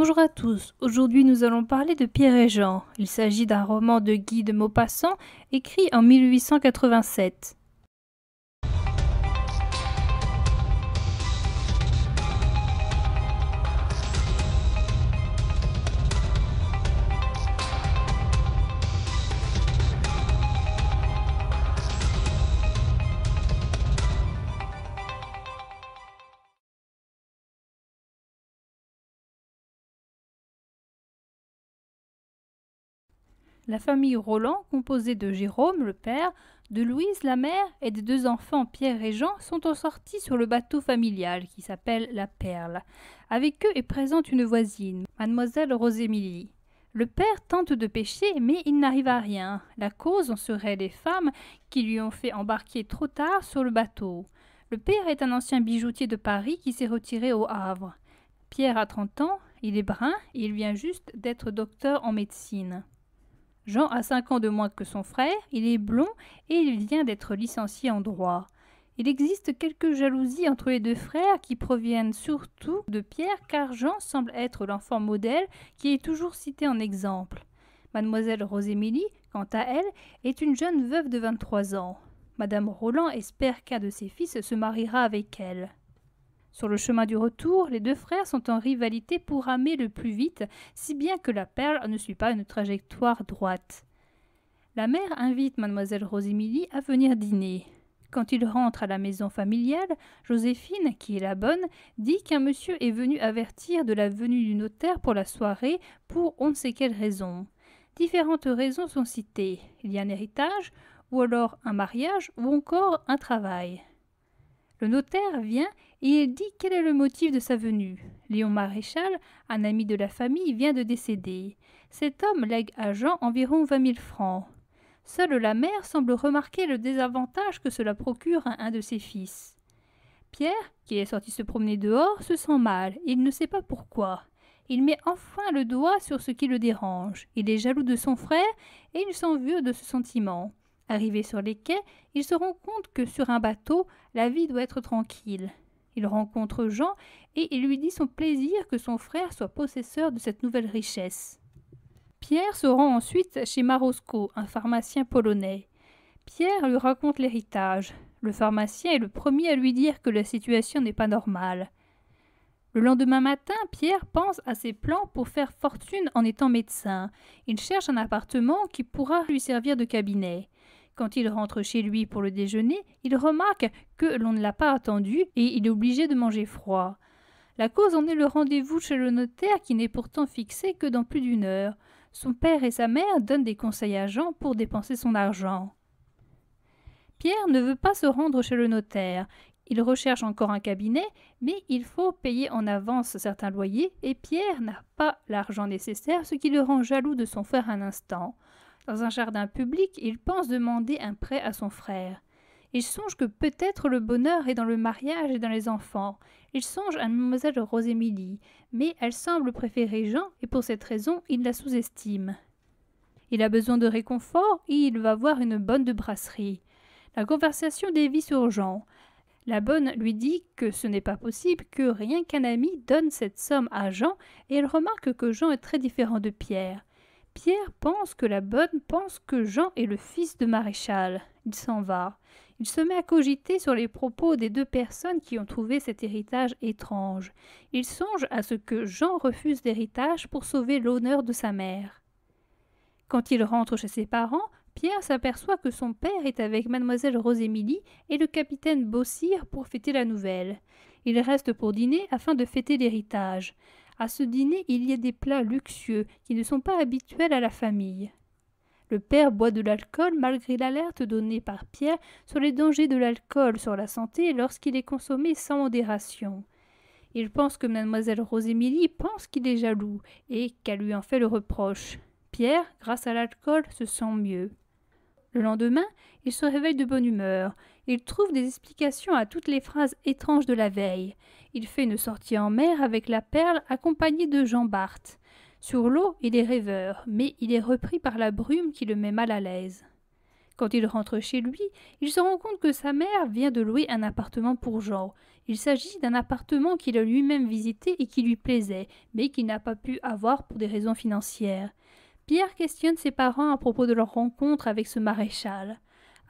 Bonjour à tous, aujourd'hui nous allons parler de Pierre et Jean. Il s'agit d'un roman de Guy de Maupassant écrit en 1887. La famille Roland, composée de Jérôme, le père, de Louise, la mère, et de deux enfants Pierre et Jean, sont en sortie sur le bateau familial qui s'appelle la Perle. Avec eux est présente une voisine, mademoiselle Rosémilie. Le père tente de pêcher, mais il n'arrive à rien. La cause en serait les femmes qui lui ont fait embarquer trop tard sur le bateau. Le père est un ancien bijoutier de Paris qui s'est retiré au Havre. Pierre a 30 ans, il est brun, et il vient juste d'être docteur en médecine. Jean a 5 ans de moins que son frère, il est blond et il vient d'être licencié en droit. Il existe quelques jalousies entre les deux frères qui proviennent surtout de Pierre car Jean semble être l'enfant modèle qui est toujours cité en exemple. Mademoiselle Rosémilie, quant à elle, est une jeune veuve de 23 ans. Madame Roland espère qu'un de ses fils se mariera avec elle. Sur le chemin du retour, les deux frères sont en rivalité pour ramer le plus vite, si bien que la perle ne suit pas une trajectoire droite. La mère invite mademoiselle Rosémilie à venir dîner. Quand ils rentrent à la maison familiale, Joséphine, qui est la bonne, dit qu'un monsieur est venu avertir de la venue du notaire pour la soirée pour on ne sait quelle raison. Différentes raisons sont citées. Il y a un héritage, ou alors un mariage, ou encore un travail. Le notaire vient et il dit quel est le motif de sa venue. Léon Maréchal, un ami de la famille, vient de décéder. Cet homme lègue à Jean environ vingt mille francs. Seule la mère semble remarquer le désavantage que cela procure à un de ses fils. Pierre, qui est sorti se promener dehors, se sent mal, et il ne sait pas pourquoi. Il met enfin le doigt sur ce qui le dérange. Il est jaloux de son frère, et il s'en veut de ce sentiment. Arrivé sur les quais, il se rend compte que sur un bateau, la vie doit être tranquille. Il rencontre Jean et il lui dit son plaisir que son frère soit possesseur de cette nouvelle richesse. Pierre se rend ensuite chez Marosco, un pharmacien polonais. Pierre lui raconte l'héritage. Le pharmacien est le premier à lui dire que la situation n'est pas normale. Le lendemain matin, Pierre pense à ses plans pour faire fortune en étant médecin. Il cherche un appartement qui pourra lui servir de cabinet. Quand il rentre chez lui pour le déjeuner, il remarque que l'on ne l'a pas attendu et il est obligé de manger froid. La cause en est le rendez-vous chez le notaire qui n'est pourtant fixé que dans plus d'une heure. Son père et sa mère donnent des conseils à Jean pour dépenser son argent. Pierre ne veut pas se rendre chez le notaire. Il recherche encore un cabinet, mais il faut payer en avance certains loyers et Pierre n'a pas l'argent nécessaire, ce qui le rend jaloux de son frère un instant dans un jardin public, il pense demander un prêt à son frère. Il songe que peut-être le bonheur est dans le mariage et dans les enfants. Il songe à mademoiselle Rosémilie, mais elle semble préférer Jean, et pour cette raison il la sous-estime. Il a besoin de réconfort, et il va voir une bonne de brasserie. La conversation dévie sur Jean. La bonne lui dit que ce n'est pas possible que rien qu'un ami donne cette somme à Jean, et elle remarque que Jean est très différent de Pierre. Pierre pense que la bonne pense que Jean est le fils de maréchal. Il s'en va. Il se met à cogiter sur les propos des deux personnes qui ont trouvé cet héritage étrange. Il songe à ce que Jean refuse l'héritage pour sauver l'honneur de sa mère. Quand il rentre chez ses parents, Pierre s'aperçoit que son père est avec mademoiselle Rosémilie et le capitaine Beausire pour fêter la nouvelle. Il reste pour dîner afin de fêter l'héritage. À ce dîner, il y a des plats luxueux qui ne sont pas habituels à la famille. Le père boit de l'alcool malgré l'alerte donnée par Pierre sur les dangers de l'alcool sur la santé lorsqu'il est consommé sans modération. Il pense que mademoiselle Rosémilie pense qu'il est jaloux et qu'elle lui en fait le reproche. Pierre, grâce à l'alcool, se sent mieux. Le lendemain, il se réveille de bonne humeur. Il trouve des explications à toutes les phrases étranges de la veille. Il fait une sortie en mer avec la perle accompagnée de Jean Bart. Sur l'eau, il est rêveur, mais il est repris par la brume qui le met mal à l'aise. Quand il rentre chez lui, il se rend compte que sa mère vient de louer un appartement pour Jean. Il s'agit d'un appartement qu'il a lui-même visité et qui lui plaisait, mais qu'il n'a pas pu avoir pour des raisons financières. Pierre questionne ses parents à propos de leur rencontre avec ce maréchal.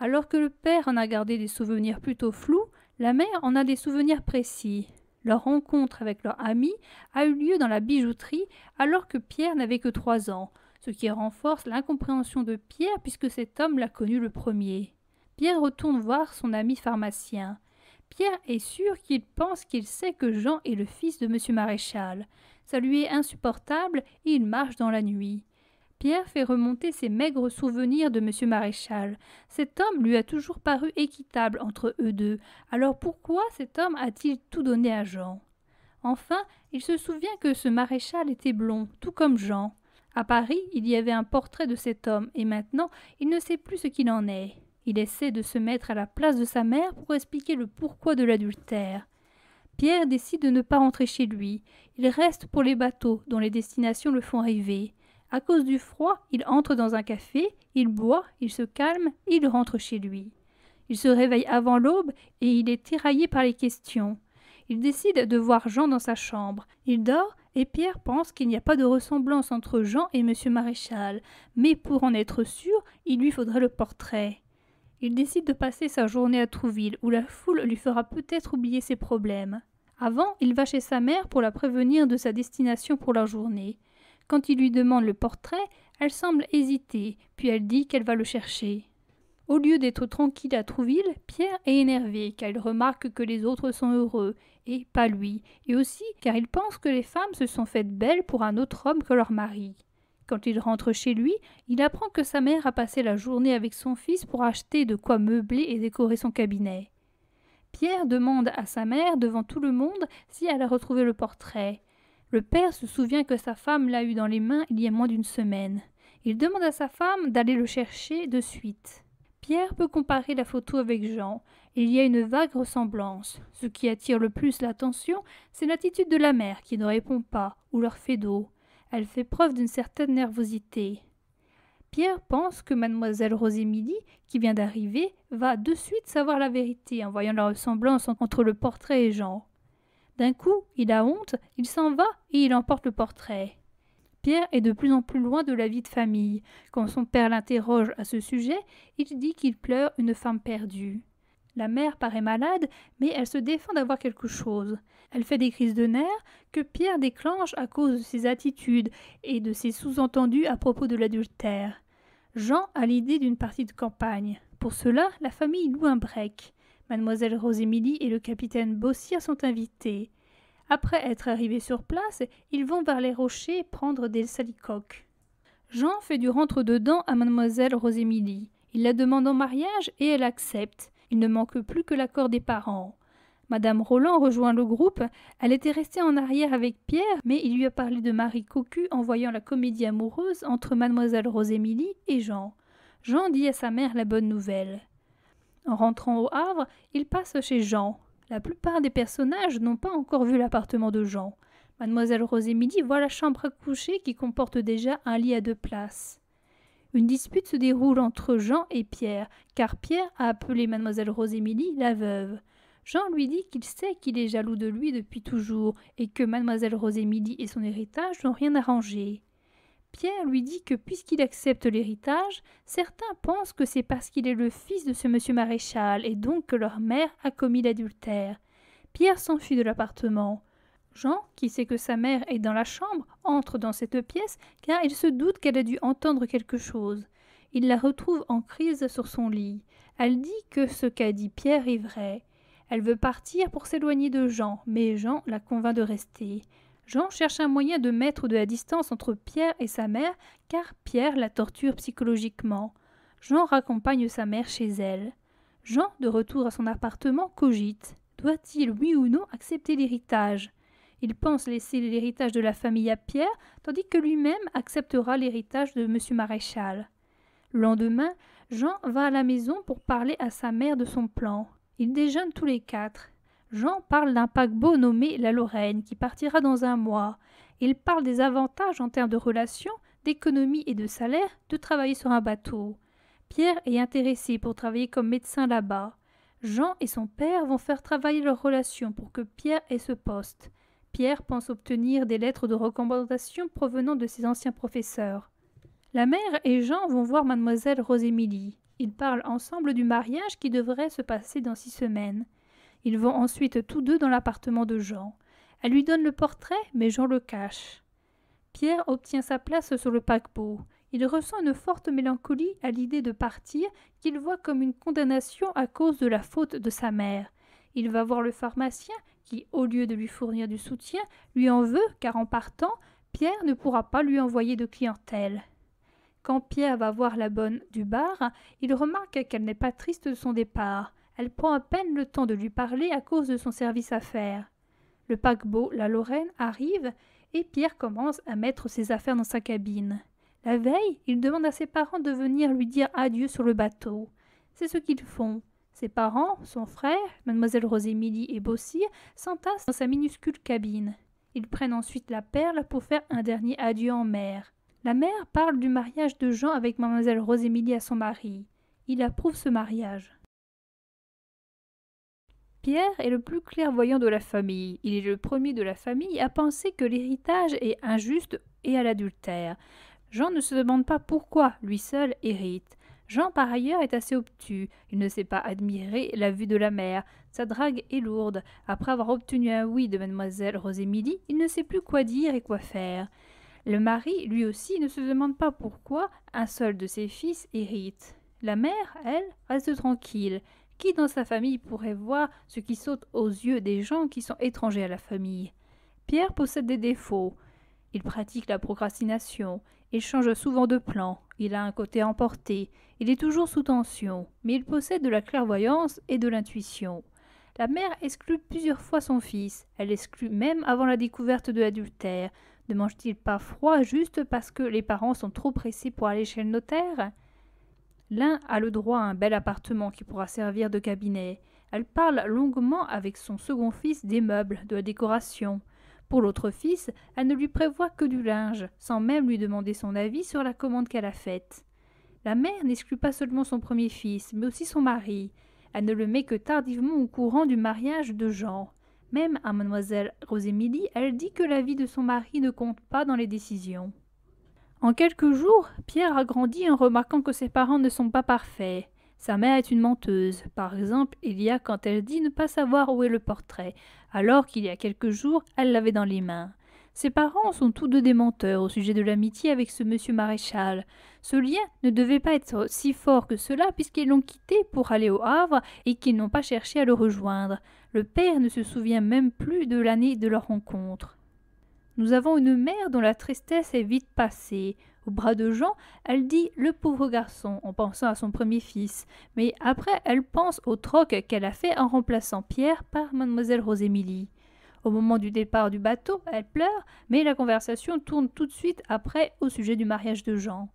Alors que le père en a gardé des souvenirs plutôt flous, la mère en a des souvenirs précis. Leur rencontre avec leur ami a eu lieu dans la bijouterie alors que Pierre n'avait que trois ans, ce qui renforce l'incompréhension de Pierre puisque cet homme l'a connu le premier. Pierre retourne voir son ami pharmacien. Pierre est sûr qu'il pense qu'il sait que Jean est le fils de M. Maréchal. Ça lui est insupportable et il marche dans la nuit. Pierre fait remonter ses maigres souvenirs de M. Maréchal. Cet homme lui a toujours paru équitable entre eux deux, alors pourquoi cet homme a-t-il tout donné à Jean Enfin, il se souvient que ce maréchal était blond, tout comme Jean. À Paris, il y avait un portrait de cet homme, et maintenant, il ne sait plus ce qu'il en est. Il essaie de se mettre à la place de sa mère pour expliquer le pourquoi de l'adultère. Pierre décide de ne pas rentrer chez lui. Il reste pour les bateaux dont les destinations le font rêver. À cause du froid, il entre dans un café, il boit, il se calme, il rentre chez lui. Il se réveille avant l'aube et il est tiraillé par les questions. Il décide de voir Jean dans sa chambre. Il dort et Pierre pense qu'il n'y a pas de ressemblance entre Jean et M. Maréchal, mais pour en être sûr, il lui faudrait le portrait. Il décide de passer sa journée à Trouville, où la foule lui fera peut-être oublier ses problèmes. Avant, il va chez sa mère pour la prévenir de sa destination pour la journée. Quand il lui demande le portrait, elle semble hésiter, puis elle dit qu'elle va le chercher. Au lieu d'être tranquille à Trouville, Pierre est énervé car il remarque que les autres sont heureux, et pas lui, et aussi car il pense que les femmes se sont faites belles pour un autre homme que leur mari. Quand il rentre chez lui, il apprend que sa mère a passé la journée avec son fils pour acheter de quoi meubler et décorer son cabinet. Pierre demande à sa mère devant tout le monde si elle a retrouvé le portrait. Le père se souvient que sa femme l'a eu dans les mains il y a moins d'une semaine. Il demande à sa femme d'aller le chercher de suite. Pierre peut comparer la photo avec Jean. Il y a une vague ressemblance. Ce qui attire le plus l'attention, c'est l'attitude de la mère qui ne répond pas ou leur fait dos. Elle fait preuve d'une certaine nervosité. Pierre pense que mademoiselle Rosémilie, qui vient d'arriver, va de suite savoir la vérité en voyant la ressemblance entre le portrait et Jean. D'un coup, il a honte, il s'en va et il emporte le portrait. Pierre est de plus en plus loin de la vie de famille. Quand son père l'interroge à ce sujet, il dit qu'il pleure une femme perdue. La mère paraît malade, mais elle se défend d'avoir quelque chose. Elle fait des crises de nerfs que Pierre déclenche à cause de ses attitudes et de ses sous-entendus à propos de l'adultère. Jean a l'idée d'une partie de campagne. Pour cela, la famille loue un break. Mademoiselle Rosémilie et le capitaine Bossier sont invités. Après être arrivés sur place, ils vont vers les rochers prendre des salicoques. Jean fait du rentre-dedans à Mademoiselle Rosémilie. Il la demande en mariage et elle accepte. Il ne manque plus que l'accord des parents. Madame Roland rejoint le groupe. Elle était restée en arrière avec Pierre, mais il lui a parlé de Marie Cocu en voyant la comédie amoureuse entre Mademoiselle Rosémilie et Jean. Jean dit à sa mère la bonne nouvelle. En rentrant au Havre, il passe chez Jean. La plupart des personnages n'ont pas encore vu l'appartement de Jean. Mademoiselle Rosémilie voit la chambre à coucher qui comporte déjà un lit à deux places. Une dispute se déroule entre Jean et Pierre, car Pierre a appelé mademoiselle Rosémilie la veuve. Jean lui dit qu'il sait qu'il est jaloux de lui depuis toujours et que mademoiselle Rosémilie et son héritage n'ont rien arrangé. Pierre lui dit que puisqu'il accepte l'héritage, certains pensent que c'est parce qu'il est le fils de ce monsieur maréchal et donc que leur mère a commis l'adultère. Pierre s'enfuit de l'appartement. Jean, qui sait que sa mère est dans la chambre, entre dans cette pièce car il se doute qu'elle a dû entendre quelque chose. Il la retrouve en crise sur son lit. Elle dit que ce qu'a dit Pierre est vrai. Elle veut partir pour s'éloigner de Jean, mais Jean la convainc de rester. Jean cherche un moyen de mettre de la distance entre Pierre et sa mère, car Pierre la torture psychologiquement. Jean raccompagne sa mère chez elle. Jean, de retour à son appartement, cogite. Doit-il, oui ou non, accepter l'héritage Il pense laisser l'héritage de la famille à Pierre, tandis que lui-même acceptera l'héritage de M. Maréchal. Le lendemain, Jean va à la maison pour parler à sa mère de son plan. Ils déjeunent tous les quatre. Jean parle d'un paquebot nommé la Lorraine qui partira dans un mois. Il parle des avantages en termes de relations, d'économie et de salaire de travailler sur un bateau. Pierre est intéressé pour travailler comme médecin là-bas. Jean et son père vont faire travailler leurs relations pour que Pierre ait ce poste. Pierre pense obtenir des lettres de recommandation provenant de ses anciens professeurs. La mère et Jean vont voir mademoiselle Rosémilie. Ils parlent ensemble du mariage qui devrait se passer dans six semaines. Ils vont ensuite tous deux dans l'appartement de Jean. Elle lui donne le portrait, mais Jean le cache. Pierre obtient sa place sur le paquebot. Il ressent une forte mélancolie à l'idée de partir qu'il voit comme une condamnation à cause de la faute de sa mère. Il va voir le pharmacien qui, au lieu de lui fournir du soutien, lui en veut car en partant, Pierre ne pourra pas lui envoyer de clientèle. Quand Pierre va voir la bonne du bar, il remarque qu'elle n'est pas triste de son départ. Elle prend à peine le temps de lui parler à cause de son service à faire. Le paquebot, la Lorraine, arrive et Pierre commence à mettre ses affaires dans sa cabine. La veille, il demande à ses parents de venir lui dire adieu sur le bateau. C'est ce qu'ils font. Ses parents, son frère, mademoiselle Rosémilie et Bossy s'entassent dans sa minuscule cabine. Ils prennent ensuite la perle pour faire un dernier adieu en mer. La mère parle du mariage de Jean avec mademoiselle Rosémilie à son mari. Il approuve ce mariage. Pierre est le plus clairvoyant de la famille. Il est le premier de la famille à penser que l'héritage est injuste et à l'adultère. Jean ne se demande pas pourquoi lui seul hérite. Jean, par ailleurs, est assez obtus. Il ne sait pas admirer la vue de la mère. Sa drague est lourde. Après avoir obtenu un oui de mademoiselle Rosémilie, il ne sait plus quoi dire et quoi faire. Le mari, lui aussi, ne se demande pas pourquoi un seul de ses fils hérite. La mère, elle, reste tranquille. Qui dans sa famille pourrait voir ce qui saute aux yeux des gens qui sont étrangers à la famille Pierre possède des défauts. Il pratique la procrastination, il change souvent de plan, il a un côté emporté, il est toujours sous tension, mais il possède de la clairvoyance et de l'intuition. La mère exclut plusieurs fois son fils, elle exclut même avant la découverte de l'adultère. Ne mange-t-il pas froid juste parce que les parents sont trop pressés pour aller chez le notaire L'un a le droit à un bel appartement qui pourra servir de cabinet. Elle parle longuement avec son second fils des meubles, de la décoration. Pour l'autre fils, elle ne lui prévoit que du linge, sans même lui demander son avis sur la commande qu'elle a faite. La mère n'exclut pas seulement son premier fils, mais aussi son mari. Elle ne le met que tardivement au courant du mariage de Jean. Même à mademoiselle Rosémilie, elle dit que l'avis de son mari ne compte pas dans les décisions. En quelques jours, Pierre a grandi en remarquant que ses parents ne sont pas parfaits. Sa mère est une menteuse. Par exemple, il y a quand elle dit ne pas savoir où est le portrait, alors qu'il y a quelques jours, elle l'avait dans les mains. Ses parents sont tous deux des menteurs au sujet de l'amitié avec ce monsieur maréchal. Ce lien ne devait pas être si fort que cela puisqu'ils l'ont quitté pour aller au Havre et qu'ils n'ont pas cherché à le rejoindre. Le père ne se souvient même plus de l'année de leur rencontre. Nous avons une mère dont la tristesse est vite passée. Au bras de Jean, elle dit le pauvre garçon en pensant à son premier fils, mais après elle pense au troc qu'elle a fait en remplaçant Pierre par mademoiselle Rosémilie. Au moment du départ du bateau, elle pleure, mais la conversation tourne tout de suite après au sujet du mariage de Jean.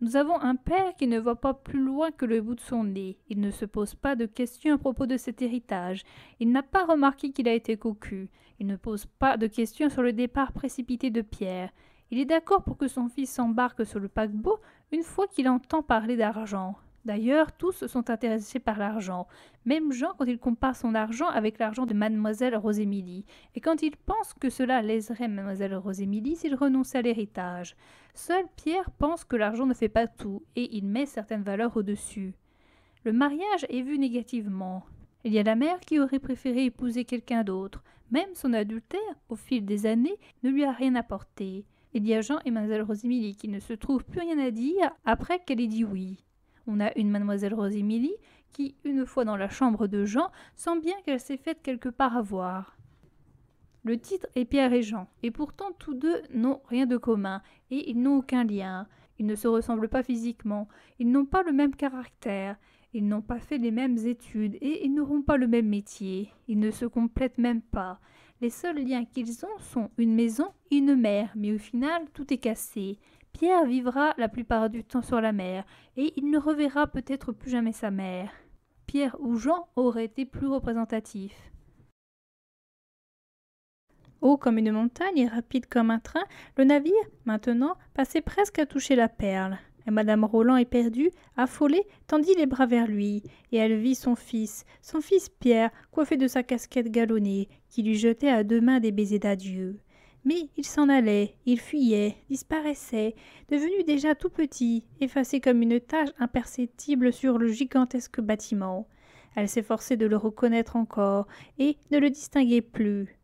Nous avons un père qui ne voit pas plus loin que le bout de son nez. Il ne se pose pas de questions à propos de cet héritage. Il n'a pas remarqué qu'il a été cocu. Il ne pose pas de questions sur le départ précipité de Pierre. Il est d'accord pour que son fils s'embarque sur le paquebot une fois qu'il entend parler d'argent. D'ailleurs, tous sont intéressés par l'argent, même Jean quand il compare son argent avec l'argent de mademoiselle Rosémilie, et quand il pense que cela léserait mademoiselle Rosémilie s'il renonçait à l'héritage. Seul Pierre pense que l'argent ne fait pas tout, et il met certaines valeurs au-dessus. Le mariage est vu négativement. Il y a la mère qui aurait préféré épouser quelqu'un d'autre. Même son adultère, au fil des années, ne lui a rien apporté. Il y a Jean et mademoiselle Rosémilie qui ne se trouvent plus rien à dire après qu'elle ait dit oui. On a une mademoiselle Rosémilie qui, une fois dans la chambre de Jean, sent bien qu'elle s'est faite quelque part avoir. Le titre est Pierre et Jean, et pourtant tous deux n'ont rien de commun, et ils n'ont aucun lien. Ils ne se ressemblent pas physiquement, ils n'ont pas le même caractère, ils n'ont pas fait les mêmes études, et ils n'auront pas le même métier. Ils ne se complètent même pas. Les seuls liens qu'ils ont sont une maison et une mère, mais au final tout est cassé. Pierre vivra la plupart du temps sur la mer, et il ne reverra peut-être plus jamais sa mère. Pierre ou Jean auraient été plus représentatifs. Haut comme une montagne et rapide comme un train, le navire, maintenant, passait presque à toucher la perle. Et Madame Roland, éperdue, affolée, tendit les bras vers lui, et elle vit son fils, son fils Pierre, coiffé de sa casquette galonnée, qui lui jetait à deux mains des baisers d'adieu. Mais il s'en allait, il fuyait, disparaissait, devenu déjà tout petit, effacé comme une tache imperceptible sur le gigantesque bâtiment. Elle s'efforçait de le reconnaître encore, et ne le distinguait plus.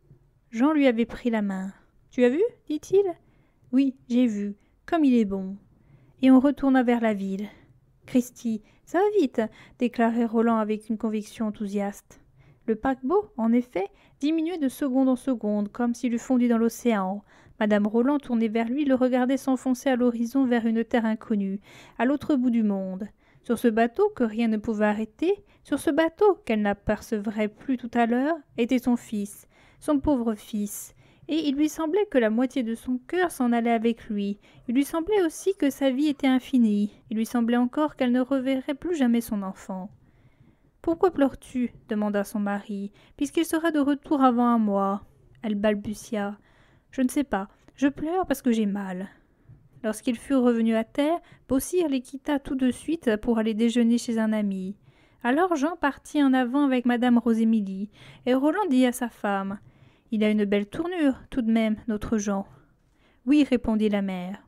Jean lui avait pris la main. Tu as vu? dit il. Oui, j'ai vu. Comme il est bon. Et on retourna vers la ville. Christy, ça va vite, déclarait Roland avec une conviction enthousiaste. Le paquebot, en effet, diminuait de seconde en seconde, comme s'il eût fondu dans l'océan. Madame Roland, tournait vers lui, le regardait s'enfoncer à l'horizon vers une terre inconnue, à l'autre bout du monde. Sur ce bateau que rien ne pouvait arrêter, sur ce bateau qu'elle n'apercevrait plus tout à l'heure, était son fils, son pauvre fils. Et il lui semblait que la moitié de son cœur s'en allait avec lui. Il lui semblait aussi que sa vie était infinie. Il lui semblait encore qu'elle ne reverrait plus jamais son enfant. Pourquoi pleures-tu demanda son mari, puisqu'il sera de retour avant un mois. Elle balbutia. Je ne sais pas, je pleure parce que j'ai mal. Lorsqu'ils furent revenus à terre, Beausire les quitta tout de suite pour aller déjeuner chez un ami. Alors Jean partit en avant avec madame Rosémilie, et Roland dit à sa femme. Il a une belle tournure, tout de même, notre Jean. Oui, répondit la mère.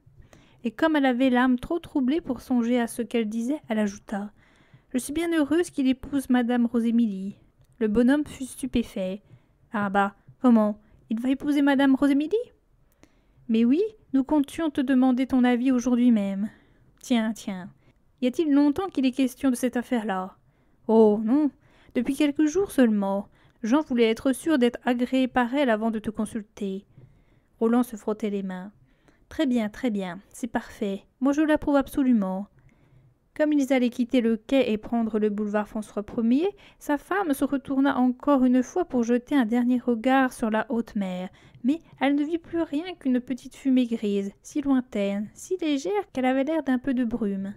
Et comme elle avait l'âme trop troublée pour songer à ce qu'elle disait, elle ajouta. Je suis bien heureuse qu'il épouse Madame Rosémilie. Le bonhomme fut stupéfait. Ah bah, comment Il va épouser Madame Rosémilie Mais oui, nous comptions te demander ton avis aujourd'hui même. Tiens, tiens. Y a-t-il longtemps qu'il est question de cette affaire-là Oh non, depuis quelques jours seulement. Jean voulait être sûr d'être agréé par elle avant de te consulter. Roland se frottait les mains. Très bien, très bien, c'est parfait. Moi je l'approuve absolument. Comme ils allaient quitter le quai et prendre le boulevard François Ier, sa femme se retourna encore une fois pour jeter un dernier regard sur la haute mer, mais elle ne vit plus rien qu'une petite fumée grise, si lointaine, si légère qu'elle avait l'air d'un peu de brume.